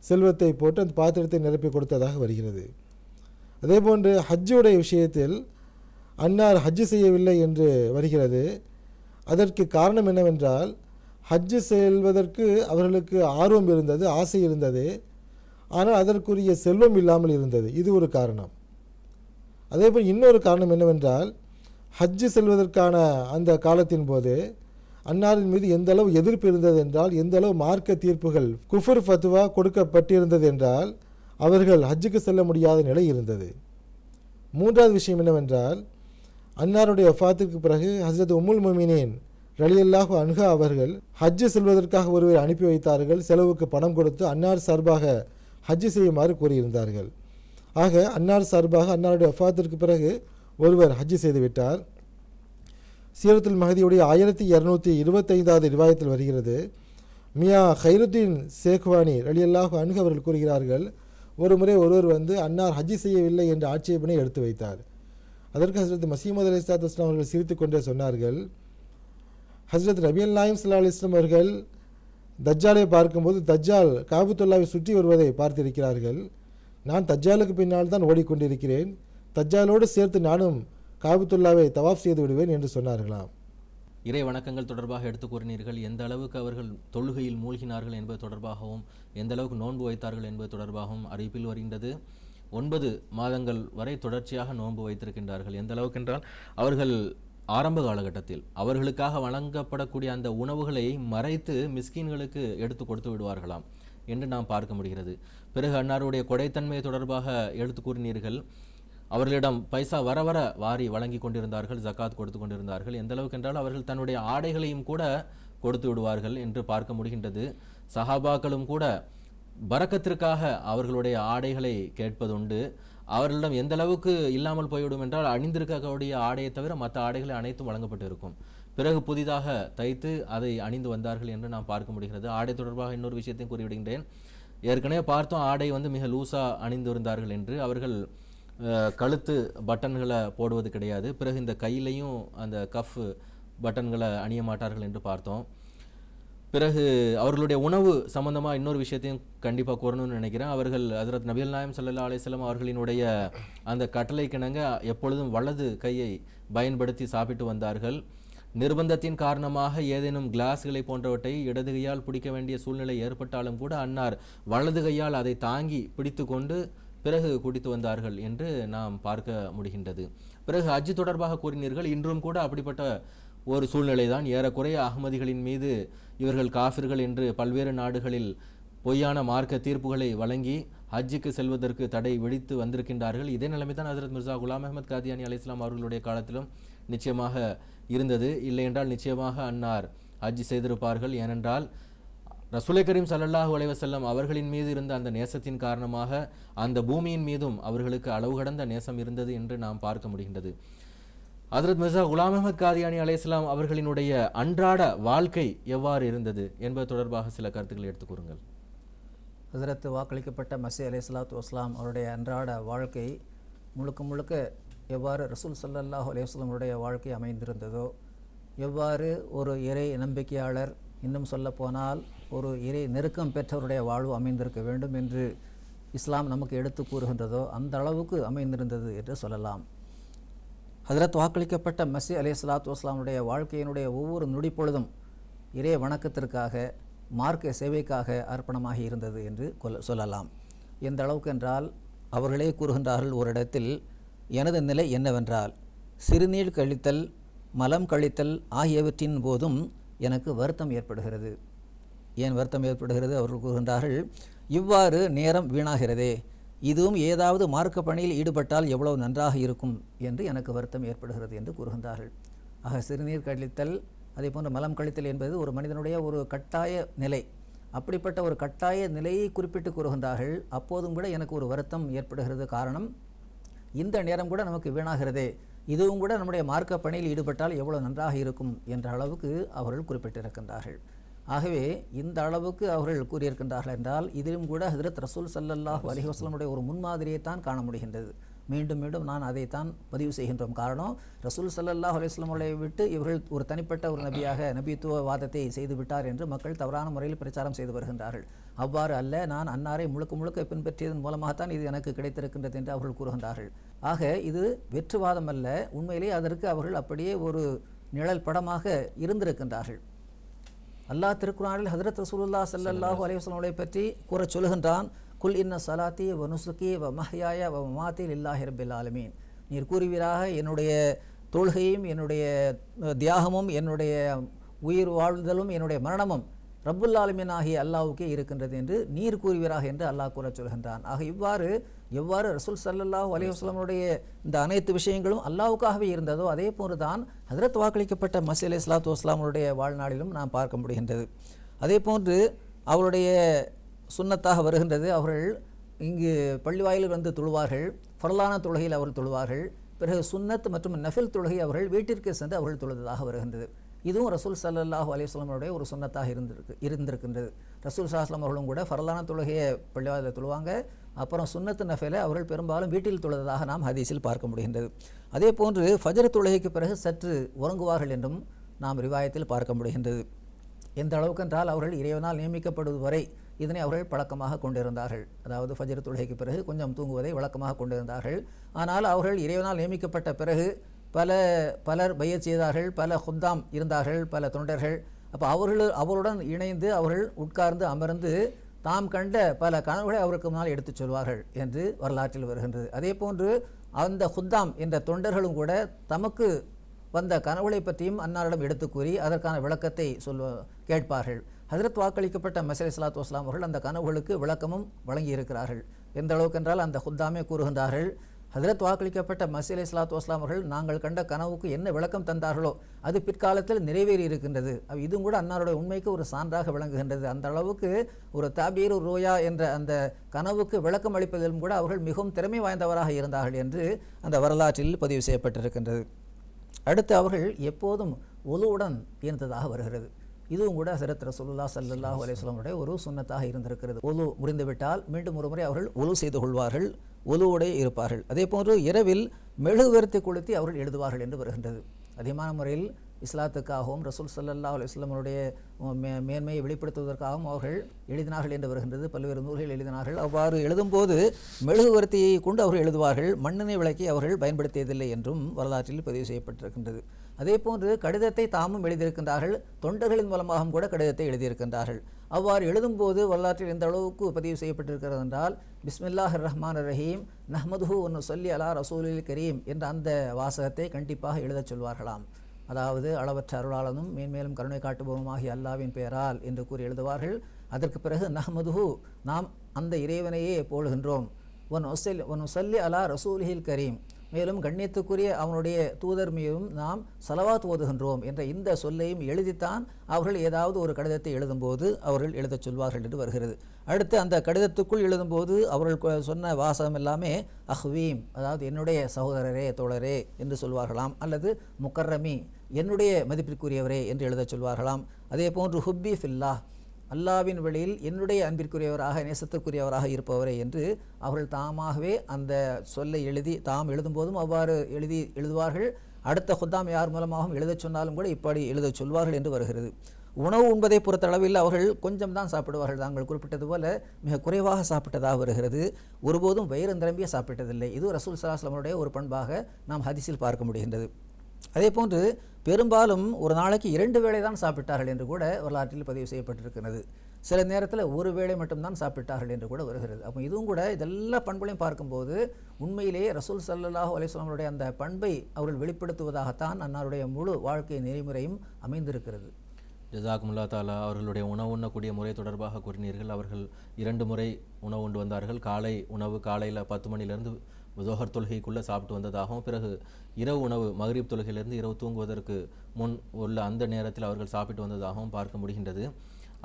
செல்வத்தை போட்டு அந்த பாத்திரத்தை நிரப்பி கொடுத்ததாக வருகிறது அதே போன்று ஹஜ்ஜுடைய விஷயத்தில் அன்னார் ஹஜ்ஜு செய்யவில்லை என்று வருகிறது அதற்கு காரணம் என்னவென்றால் ஹஜ்ஜு செல்வதற்கு அவர்களுக்கு ஆர்வம் இருந்தது ஆசை இருந்தது ஆனால் அதற்குரிய செல்வம் இல்லாமல் இருந்தது இது ஒரு காரணம் அதேபோல் இன்னொரு காரணம் என்னவென்றால் ஹஜ்ஜு செல்வதற்கான அந்த காலத்தின் போது அன்னாரின் மீது எந்த அளவு எதிர்ப்பு இருந்தது என்றால் எந்த அளவு மார்க்க தீர்ப்புகள் குஃபர் ஃபத்துவா கொடுக்கப்பட்டிருந்தது என்றால் அவர்கள் ஹஜ்ஜுக்கு செல்ல முடியாத நிலை இருந்தது மூன்றாவது விஷயம் என்னவென்றால் அன்னாருடைய ஃபாத்துக்கு பிறகு ஹசரத் உமுல் முமினேன் ரலியல்லாஹு அன்ஹா அவர்கள் ஹஜ்ஜு செல்வதற்காக ஒருவரை அனுப்பி வைத்தார்கள் செலவுக்கு பணம் கொடுத்து அன்னார் சார்பாக ஹஜ்ஜு செய்யுமாறு கூறியிருந்தார்கள் ஆக அன்னார் சார்பாக அன்னாருடைய வஃபாத்திற்கு பிறகு ஒருவர் ஹஜ்ஜு செய்துவிட்டார் சீரத்துல் மஹதியுடைய ஆயிரத்தி இரநூத்தி இருபத்தைந்தாவது ரிவாயத்தில் வருகிறது மியா ஹைருத்தீன் சேக்வானி ரலியல்லாஹு அணுகு அவர்கள் கூறுகிறார்கள் ஒரு முறை ஒருவர் வந்து அன்னார் ஹஜ்ஜி செய்யவில்லை என்ற ஆட்சேபனை எடுத்து வைத்தார் அதற்கு ஹசரத் மசீமது அலி இஸ்லாத் இஸ்லாம் அவர்கள் சிரித்து கொண்டே சொன்னார்கள் ஹசரத் ரபி அல்லாயும் சல்லா அலி இஸ்லாம் அவர்கள் தஜ்ஜாலை பார்க்கும்போது தஜ்ஜால் காபத்துல்லாவை சுற்றி வருவதை பார்த்திருக்கிறார்கள் நான் தஜ்ஜாலுக்கு பின்னால் தான் ஓடிக்கொண்டிருக்கிறேன் தஜ்ஜாலோடு சேர்த்து நானும் காபத்துல்லாவை தவாப் செய்து விடுவேன் என்று சொன்னார்களாம் இறை வணக்கங்கள் தொடர்பாக எடுத்து கூறினீர்கள் எந்த அளவுக்கு அவர்கள் தொழுகையில் மூழ்கினார்கள் என்பது தொடர்பாகவும் எந்த அளவுக்கு நோன்பு வைத்தார்கள் என்பது தொடர்பாகவும் அறிவிப்பில் வருகின்றது ஒன்பது மாதங்கள் வரை தொடர்ச்சியாக நோன்பு வைத்திருக்கின்றார்கள் எந்த அளவுக்கு என்றால் அவர்கள் ஆரம்ப காலகட்டத்தில் அவர்களுக்காக வழங்கப்படக்கூடிய அந்த உணவுகளை மறைத்து மிஸ்கின்களுக்கு எடுத்து கொடுத்து விடுவார்களாம் என்று நாம் பார்க்க முடிகிறது பிறகு அன்னாருடைய கொடைத்தன்மை தொடர்பாக எடுத்து கூறினீர்கள் அவர்களிடம் பைசா வர வர வாரி வழங்கி கொண்டிருந்தார்கள் ஜக்காத் கொடுத்து கொண்டிருந்தார்கள் எந்த அளவுக்கு என்றால் அவர்கள் தன்னுடைய ஆடைகளையும் கூட கொடுத்து விடுவார்கள் என்று பார்க்க முடிகின்றது சஹாபாக்களும் கூட பறக்கத்திற்காக அவர்களுடைய ஆடைகளை கேட்பதுண்டு அவர்களிடம் எந்த அளவுக்கு இல்லாமல் போய்விடும் என்றால் அணிந்திருக்கக்கூடிய ஆடையை தவிர மற்ற ஆடைகளை அனைத்தும் வழங்கப்பட்டு இருக்கும் பிறகு புதிதாக தைத்து அதை அணிந்து வந்தார்கள் என்று நாம் பார்க்க முடிகிறது ஆடை தொடர்பாக இன்னொரு விஷயத்தையும் கூறிவிடுகின்றேன் ஏற்கனவே பார்த்தோம் ஆடை வந்து மிக லூஸாக அணிந்திருந்தார்கள் என்று அவர்கள் கழுத்து பட்டன்களை போடுவது கிடையாது பிறகு இந்த கையிலையும் அந்த கஃப் பட்டன்களை அணிய மாட்டார்கள் என்று பார்த்தோம் பிறகு அவர்களுடைய உணவு சம்பந்தமாக இன்னொரு விஷயத்தையும் கண்டிப்பாக கூறணும்னு நினைக்கிறேன் அவர்கள் அதரத் நபியல் நாயம் சல்லா அலையம் அவர்களினுடைய அந்த கட்டளை கிணங்க எப்பொழுதும் வலது கையை பயன்படுத்தி சாப்பிட்டு வந்தார்கள் நிர்பந்தத்தின் காரணமாக ஏதேனும் கிளாஸ்களை போன்றவற்றை இடது கையால் பிடிக்க வேண்டிய சூழ்நிலை ஏற்பட்டாலும் கூட அன்னார் வலது கையால் அதை தாங்கி பிடித்து கொண்டு பிறகு குடித்து வந்தார்கள் என்று நாம் பார்க்க முடிகின்றது பிறகு அஜி தொடர்பாக கூறினீர்கள் இன்றும் கூட அப்படிப்பட்ட ஒரு சூழ்நிலை தான் ஏறக்குறைய அகமதிகளின் மீது இவர்கள் காஃபிர்கள் என்று பல்வேறு நாடுகளில் பொய்யான மார்க்க தீர்ப்புகளை வழங்கி ஹஜ்ஜுக்கு செல்வதற்கு தடை விழித்து வந்திருக்கின்றார்கள் இதே நிலைமை தான் ஹசரத் மிர்சா குலாம் அஹமத் காதியானி அலி இஸ்லாம் அவர்களுடைய காலத்திலும் நிச்சயமாக இருந்தது இல்லையென்றால் நிச்சயமாக அன்னார் ஹஜ் செய்திருப்பார்கள் ஏனென்றால் ரசூலை கரீம் சல்லல்லாஹு அலைவசல்லம் அவர்களின் மீது இருந்த அந்த நேசத்தின் காரணமாக அந்த பூமியின் மீதும் அவர்களுக்கு அளவு கடந்த நேசம் இருந்தது என்று நாம் பார்க்க முடிகின்றது ஹசரத் மிர்சா குலாம் அஹமத் காதியானி அலையாம் அவர்களினுடைய அன்றாட வாழ்க்கை எவ்வாறு இருந்தது என்பது தொடர்பாக சில கருத்துக்களை எடுத்துக் கூறுங்கள் ஹசரத் வாக்களிக்கப்பட்ட மசி அலே சலாத்து வஸ்லாம் அவருடைய அன்றாட வாழ்க்கை முழுக்க முழுக்க எவ்வாறு ரசூல் சல்லாஹூ அலையாஸ்லமுடைய வாழ்க்கை அமைந்திருந்ததோ எவ்வாறு ஒரு இறை நம்பிக்கையாளர் இன்னும் சொல்லப்போனால் ஒரு இறை நெருக்கம் பெற்றவருடைய வாழ்வு அமைந்திருக்க வேண்டும் என்று இஸ்லாம் நமக்கு எடுத்து கூறுகின்றதோ அந்த அளவுக்கு அமைந்திருந்தது என்று சொல்லலாம் ஹதரத் வாக்களிக்கப்பட்ட மசி அலே சலாத்து வஸ்லாமுடைய வாழ்க்கையினுடைய ஒவ்வொரு நொடிப்பொழுதும் இறை வணக்கத்திற்காக மார்க்க சேவைக்காக அர்ப்பணமாகி இருந்தது என்று சொல்லலாம் எந்த அளவுக்கு என்றால் அவர்களே கூறுகின்றார்கள் ஒரு இடத்தில் எனது நிலை என்னவென்றால் சிறுநீர் கழித்தல் மலம் கழித்தல் ஆகியவற்றின் போதும் எனக்கு வருத்தம் ஏற்படுகிறது ஏன் வருத்தம் ஏற்படுகிறது அவர்கள் கூறுகின்றார்கள் இவ்வாறு நேரம் வீணாகிறதே இதுவும் ஏதாவது மார்க்க பணியில் ஈடுபட்டால் எவ்வளவு நன்றாக இருக்கும் என்று எனக்கு வருத்தம் ஏற்படுகிறது என்று கூறுகின்றார்கள் ஆக சிறுநீர் கழித்தல் அதே போன்ற மலம் கழித்தல் என்பது ஒரு மனிதனுடைய ஒரு கட்டாய நிலை அப்படிப்பட்ட ஒரு கட்டாய நிலையை குறிப்பிட்டு கூறுகின்றார்கள் அப்போதும் கூட எனக்கு ஒரு வருத்தம் ஏற்படுகிறது காரணம் இந்த நேரம் கூட நமக்கு வீணாகிறதே இதுவும் கூட நம்முடைய மார்க்க பணியில் ஈடுபட்டால் எவ்வளோ நன்றாக இருக்கும் என்ற அளவுக்கு அவர்கள் குறிப்பிட்டிருக்கின்றார்கள் ஆகவே இந்த அளவுக்கு அவர்கள் கூறியிருக்கின்றார்கள் என்றால் இதிலும் கூட ஹதரத் ரசூல் சல்லல்லாஹ் அலிஹஸ்லமுடைய ஒரு முன்மாதிரியை தான் காண முடிகின்றது மீண்டும் மீண்டும் நான் அதைத்தான் பதிவு செய்கின்றோம் காரணம் ரசூல் சல்லல்லாஹ் அலிஸ்லமுடைய விட்டு இவர்கள் ஒரு தனிப்பட்ட ஒரு நபியாக நபித்துவ வாதத்தை செய்துவிட்டார் என்று மக்கள் தவறான முறையில் பிரச்சாரம் செய்து வருகின்றார்கள் அவ்வாறு அல்ல நான் அன்னாரை முழுக்க முழுக்க பின்பற்றியதன் மூலமாகத்தான் இது எனக்கு கிடைத்திருக்கின்றது என்று அவர்கள் கூறுகின்றார்கள் ஆக இது வெற்றுவாதம் அல்ல உண்மையிலே அதற்கு அவர்கள் அப்படியே ஒரு நிழல் படமாக இருந்திருக்கின்றார்கள் அல்லாஹ் திருக்குறானில் ஹதரத் ரசூலுல்லா சல்லாஹூ அலைவசலமுடைய பற்றி கூற சொல்லுகின்றான் குல் இன்ன சலாத்தி வ நுசுக்கி வ மஹ்யாய வ மாத்தி இல்லாஹி ரபில் ஆலமீன் நீர் கூறுவீராக என்னுடைய தொழுகையும் என்னுடைய தியாகமும் என்னுடைய உயிர் வாழ்தலும் என்னுடைய மரணமும் ரப்புல்லாலுமின் ஆகிய அல்லாவுக்கே இருக்கின்றது என்று நீர் கூறுவீராக என்று அல்லாஹ் கூற சொல்கின்றான் ஆக இவ்வாறு எவ்வாறு ரசூல் சல்லாஹூ அலிவாஸ்லாமுடைய இந்த அனைத்து விஷயங்களும் அல்லாவுக்காகவே இருந்ததோ அதே போன்று தான் ஹதரத் வாக்களிக்கப்பட்ட மசி அலி இஸ்லாத்து வஸ்லாமுடைய வாழ்நாளிலும் நாம் பார்க்க முடிகின்றது அதே போன்று அவருடைய சுண்ணத்தாக வருகின்றது அவர்கள் இங்கு பள்ளிவாயில் வந்து தொழுவார்கள் பொருளான தொழுகையில் அவர்கள் தொழுவார்கள் பிறகு சுன்னத் மற்றும் நஃபில் தொழுகை அவர்கள் வீட்டிற்கு சென்று அவர்கள் தொழுவதாக வருகின்றது இதுவும் ரசூல் சல்லாஹூ அலையுஸ்லாமருடைய ஒரு சுண்ணத்தாக இருந்திருக்கு இருந்திருக்கின்றது ரசூல் சாஹாஸ்லாம் அவர்களும் கூட ஃபரலான தொழுகையை பள்ளிவாதில் தொழுவாங்க அப்புறம் சுண்ணத்து நஃபையில் அவர்கள் பெரும்பாலும் வீட்டில் தொழுவதாக நாம் ஹதீஸில் பார்க்க முடிகின்றது அதே போன்று ஃபஜர் தொழுகைக்கு பிறகு சற்று உறங்குவார்கள் என்றும் நாம் ரிவாயத்தில் பார்க்க முடிகின்றது எந்த அளவுக்கு என்றால் அவர்கள் இறைவனால் நியமிக்கப்படுவது வரை இதனை அவர்கள் பழக்கமாக கொண்டிருந்தார்கள் அதாவது ஃபஜர் தொழுகைக்கு பிறகு கொஞ்சம் தூங்குவதை வழக்கமாக கொண்டிருந்தார்கள் ஆனால் அவர்கள் இறைவனால் நியமிக்கப்பட்ட பிறகு பல பலர் பைய செய்தார்கள் பல ஹுத்தாம் இருந்தார்கள் பல தொண்டர்கள் அப்போ அவர்கள் அவருடன் இணைந்து அவர்கள் உட்கார்ந்து அமர்ந்து தாம் கண்ட பல கனவுகளை அவருக்கு முன்னால் எடுத்துச் சொல்வார்கள் என்று வரலாற்றில் வருகின்றது அதே போன்று அந்த ஹுத்தாம் என்ற தொண்டர்களும் கூட தமக்கு வந்த கனவுகளை பற்றியும் அன்னாரிடம் எடுத்து கூறி அதற்கான விளக்கத்தை சொல்வ கேட்பார்கள் ஹசரத் வாக்களிக்கப்பட்ட மசீல் சலாத்து வஸ்லாம் அவர்கள் அந்த கனவுகளுக்கு விளக்கமும் வழங்கியிருக்கிறார்கள் எந்த அளவுக்கு என்றால் அந்த ஹுத்தாமே கூறுகின்றார்கள் ஹதரத் வாக்களிக்கப்பட்ட மசீலை சலாத் வஸ்லாம் அவர்கள் நாங்கள் கண்ட கனவுக்கு என்ன விளக்கம் தந்தார்களோ அது பிற்காலத்தில் நிறைவேறி இருக்கின்றது இதுவும் கூட அன்னாருடைய உண்மைக்கு ஒரு சான்றாக விளங்குகின்றது அந்த அளவுக்கு ஒரு தாபீர் ரோயா என்ற அந்த கனவுக்கு விளக்கம் அளிப்பதிலும் கூட அவர்கள் மிகவும் திறமை வாய்ந்தவராக இருந்தார்கள் என்று அந்த வரலாற்றில் பதிவு செய்யப்பட்டிருக்கின்றது அடுத்து அவர்கள் எப்போதும் ஒலுவுடன் இருந்ததாக வருகிறது இதுவும் கூட சிரத்திர சுல்லா சல்லாஹூ அலையாமுடைய ஒரு சுண்ணத்தாக இருந்திருக்கிறது ஒலு முறிந்துவிட்டால் மீண்டும் ஒரு முறை அவர்கள் ஒலு செய்து கொள்வார்கள் ஒலுவோடே இருப்பார்கள் அதே போன்று இரவில் மெழுகுவர்த்தி கொளுத்தி அவர்கள் எழுதுவார்கள் என்று வருகின்றது அதிகமான முறையில் இஸ்லாத்துக்காகவும் ரசூல் சல்லா அலுவலமனுடைய மே மேன்மையை வெளிப்படுத்துவதற்காகவும் அவர்கள் எழுதினார்கள் என்று வருகின்றது பல்வேறு நூல்கள் எழுதினார்கள் அவ்வாறு எழுதும்போது மெழுகுவர்த்தியை கொண்டு அவர்கள் எழுதுவார்கள் மண்ணினை விளக்கி அவர்கள் பயன்படுத்தியதில்லை என்றும் வரலாற்றில் பதிவு செய்யப்பட்டிருக்கின்றது அதே போன்று கடிதத்தை தாமும் எழுதியிருக்கின்றார்கள் தொண்டர்களின் மூலமாகவும் கூட கடிதத்தை எழுதியிருக்கின்றார்கள் அவ்வாறு எழுதும்போது வரலாற்றில் எந்த அளவுக்கு பதிவு செய்யப்பட்டிருக்கிறது என்றால் பிஸ்மில்லாஹ் ரஹ்மான் ரஹீம் நஹமதுஹு ஒன்று சொல்லி அலா ரசூலில் கரீம் என்ற அந்த வாசகத்தை கண்டிப்பாக எழுதச் சொல்வார்களாம் அதாவது அளவற்ற அருளாளனும் மேன்மேலும் கருணை காட்டுபவனுமாகிய அல்லாவின் பெயரால் என்று கூறி எழுதுவார்கள் அதற்கு பிறகு நஹமதுஹு நாம் அந்த இறைவனையே போழுகின்றோம் ஒன் ஒசல் ஒன் சொல்லி அலா ரசூலில் கரீம் மேலும் கண்ணியத்துக்குரிய அவனுடைய தூதர் மீதும் நாம் செலவாத் ஓதுகின்றோம் என்ற இந்த சொல்லையும் எழுதித்தான் அவர்கள் ஏதாவது ஒரு கடிதத்தை எழுதும்போது அவர்கள் எழுதச் சொல்வார்கள் என்று வருகிறது அடுத்து அந்த கடிதத்துக்குள் எழுதும்போது அவர்கள் சொன்ன வாசகம் எல்லாமே அஹ்வீம் அதாவது என்னுடைய சகோதரரே தோழரே என்று சொல்வார்களாம் அல்லது முக்கர்ரமி என்னுடைய மதிப்பிற்குரியவரே என்று எழுதச் சொல்வார்களாம் அதே போன்று ஹுப்பி ஃபில்லா அல்லாவின் வழியில் என்னுடைய அன்பிற்குரியவராக நேசத்திற்குரியவராக இருப்பவரே என்று அவர்கள் தாமாகவே அந்த சொல்லை எழுதி தாம் எழுதும்போதும் அவ்வாறு எழுதி எழுதுவார்கள் அடுத்த ஹுத்தாம் யார் மூலமாகவும் எழுதச் சொன்னாலும் கூட இப்படி எழுதச் சொல்வார்கள் என்று வருகிறது உணவு உண்பதை பொறுத்தளவில் அவர்கள் கொஞ்சம் தான் சாப்பிடுவார்கள் தாங்கள் குறிப்பிட்டது போல மிக குறைவாக சாப்பிட்டதாக வருகிறது ஒருபோதும் வயிறு நிரம்பிய சாப்பிட்டதில்லை இது ரசூல் சலாஹ் ஒரு பண்பாக நாம் ஹதிசில் பார்க்க முடிகின்றது அதே போன்று பெரும்பாலும் ஒரு நாளைக்கு இரண்டு வேளை தான் சாப்பிட்டார்கள் என்று கூட வரலாற்றில் பதிவு செய்யப்பட்டிருக்கிறது சில நேரத்தில் ஒரு வேளை மட்டும்தான் சாப்பிட்டார்கள் என்று கூட வருகிறது அப்போ இதுவும் கூட இதெல்லாம் பண்புகளையும் பார்க்கும்போது உண்மையிலேயே ரசூல் சல்லாஹூ அலிஸ்லாமருடைய அந்த பண்பை அவர்கள் வெளிப்படுத்துவதாகத்தான் அன்னாருடைய முழு வாழ்க்கை நெறிமுறையும் அமைந்திருக்கிறது ஜசாக்முல்லா தாலா அவர்களுடைய உணவு உண்ணக்கூடிய முறை தொடர்பாக கூறினீர்கள் அவர்கள் இரண்டு முறை உணவு உண்டு வந்தார்கள் காலை உணவு காலையில் பத்து மணிலேருந்து ஜோஹர் தொழுகைக்குள்ளே சாப்பிட்டு வந்ததாகவும் பிறகு இரவு உணவு மகரீப் தொழுகையிலிருந்து இரவு தூங்குவதற்கு முன் உள்ள அந்த நேரத்தில் அவர்கள் சாப்பிட்டு வந்ததாகவும் பார்க்க முடிகின்றது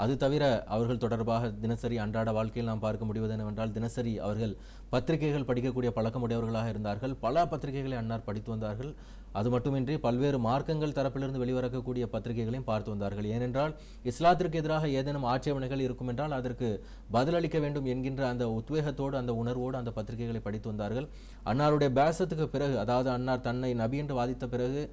அது தவிர அவர்கள் தொடர்பாக தினசரி அன்றாட வாழ்க்கையில் நாம் பார்க்க முடிவது என்னவென்றால் தினசரி அவர்கள் பத்திரிகைகள் படிக்கக்கூடிய பழக்கமுடையவர்களாக இருந்தார்கள் பல பத்திரிகைகளை அன்னார் படித்து வந்தார்கள் அது மட்டுமின்றி பல்வேறு மார்க்கங்கள் தரப்பிலிருந்து வெளிவரக்கூடிய பத்திரிகைகளையும் பார்த்து வந்தார்கள் ஏனென்றால் இஸ்லாத்திற்கு எதிராக ஏதேனும் ஆட்சேபனைகள் இருக்கும் என்றால் அதற்கு பதிலளிக்க வேண்டும் என்கின்ற அந்த உத்வேகத்தோடு அந்த உணர்வோடு அந்த பத்திரிகைகளை படித்து வந்தார்கள் அன்னாருடைய பேசத்துக்கு பிறகு அதாவது அன்னார் தன்னை நபி என்று வாதித்த பிறகு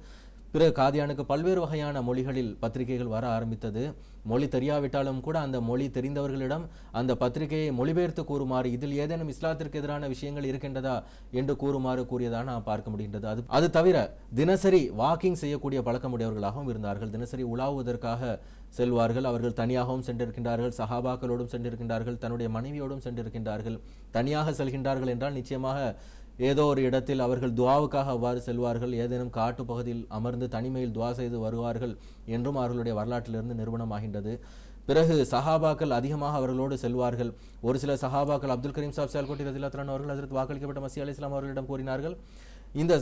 பிறகு காதியானுக்கு பல்வேறு வகையான மொழிகளில் பத்திரிகைகள் வர ஆரம்பித்தது மொழி தெரியாவிட்டாலும் கூட அந்த மொழி தெரிந்தவர்களிடம் அந்த பத்திரிகையை மொழிபெயர்த்து கூறுமாறு இதில் ஏதேனும் இஸ்லாத்திற்கு எதிரான விஷயங்கள் இருக்கின்றதா என்று கூறுமாறு கூறியதாக நாம் பார்க்க முடிகின்றது அது அது தவிர தினசரி வாக்கிங் செய்யக்கூடிய பழக்கமுடையவர்களாகவும் இருந்தார்கள் தினசரி உலாவுவதற்காக செல்வார்கள் அவர்கள் தனியாகவும் சென்றிருக்கின்றார்கள் சஹாபாக்களோடும் சென்றிருக்கின்றார்கள் தன்னுடைய மனைவியோடும் சென்றிருக்கின்றார்கள் தனியாக செல்கின்றார்கள் என்றால் நிச்சயமாக ஏதோ ஒரு இடத்தில் அவர்கள் துவாவுக்காக அவ்வாறு செல்வார்கள் ஏதேனும் காட்டு பகுதியில் அமர்ந்து தனிமையில் துவா செய்து வருவார்கள் என்றும் அவர்களுடைய வரலாற்றிலிருந்து நிறுவனமாகின்றது பிறகு சஹாபாக்கள் அதிகமாக அவர்களோடு செல்வார்கள் ஒரு சில சஹாபாக்கள் அப்துல் கரீம் சாப் சேல்கோட்டி ரதிலாத்ரான் அவர்கள் அதற்கு வாக்களிக்கப்பட்ட மசி அலி இஸ்லாம் அவர்களிடம் கூறினார்கள் இந்த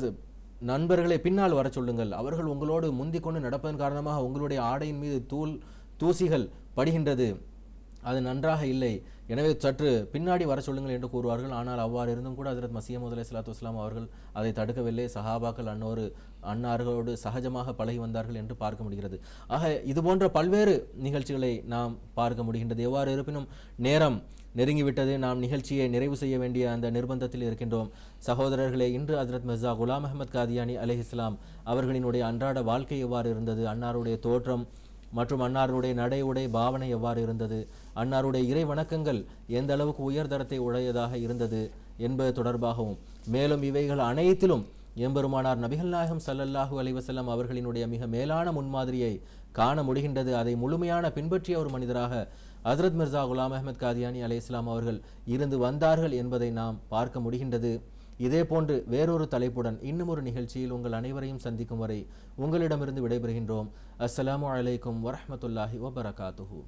நண்பர்களை பின்னால் வர சொல்லுங்கள் அவர்கள் உங்களோடு முந்திக்கொண்டு நடப்பதன் காரணமாக உங்களுடைய ஆடையின் மீது தூள் தூசிகள் படுகின்றது அது நன்றாக இல்லை எனவே சற்று பின்னாடி வர சொல்லுங்கள் என்று கூறுவார்கள் ஆனால் அவ்வாறு இருந்தும் கூட அதிரத் மசியம் முதலே சலாத்து வஸ்லாம் அவர்கள் அதை தடுக்கவில்லை சஹாபாக்கள் அன்னோரு அன்னார்களோடு சகஜமாக பழகி வந்தார்கள் என்று பார்க்க முடிகிறது ஆக இது போன்ற பல்வேறு நிகழ்ச்சிகளை நாம் பார்க்க முடிகின்றது எவ்வாறு இருப்பினும் நேரம் நெருங்கிவிட்டது நாம் நிகழ்ச்சியை நிறைவு செய்ய வேண்டிய அந்த நிர்பந்தத்தில் இருக்கின்றோம் சகோதரர்களே இன்று ஹசரத் மிர்சா குலாம் அஹமத் காதியானி அலி இஸ்லாம் அவர்களினுடைய அன்றாட வாழ்க்கை எவ்வாறு இருந்தது அன்னாருடைய தோற்றம் மற்றும் அன்னாருடைய நடை உடை பாவனை எவ்வாறு இருந்தது அன்னாருடைய இறை வணக்கங்கள் எந்த அளவுக்கு உயர்தரத்தை உடையதாக இருந்தது என்பது தொடர்பாகவும் மேலும் இவைகள் அனைத்திலும் எம்பெருமானார் நபிகள் நாயகம் சல்லல்லாஹு அலைவசல்லம் அவர்களினுடைய மிக மேலான முன்மாதிரியை காண முடிகின்றது அதை முழுமையான பின்பற்றிய ஒரு மனிதராக ஹசரத் மிர்சா குலாம் அஹமத் காதியானி அலை இஸ்லாம் அவர்கள் இருந்து வந்தார்கள் என்பதை நாம் பார்க்க முடிகின்றது இதே போன்று வேறொரு தலைப்புடன் இன்னும் ஒரு நிகழ்ச்சியில் உங்கள் அனைவரையும் சந்திக்கும் வரை உங்களிடமிருந்து விடைபெறுகின்றோம் அஸ்லாம் வலைக்கம் வரமத்துல்லாஹி வபரகாத்துஹூ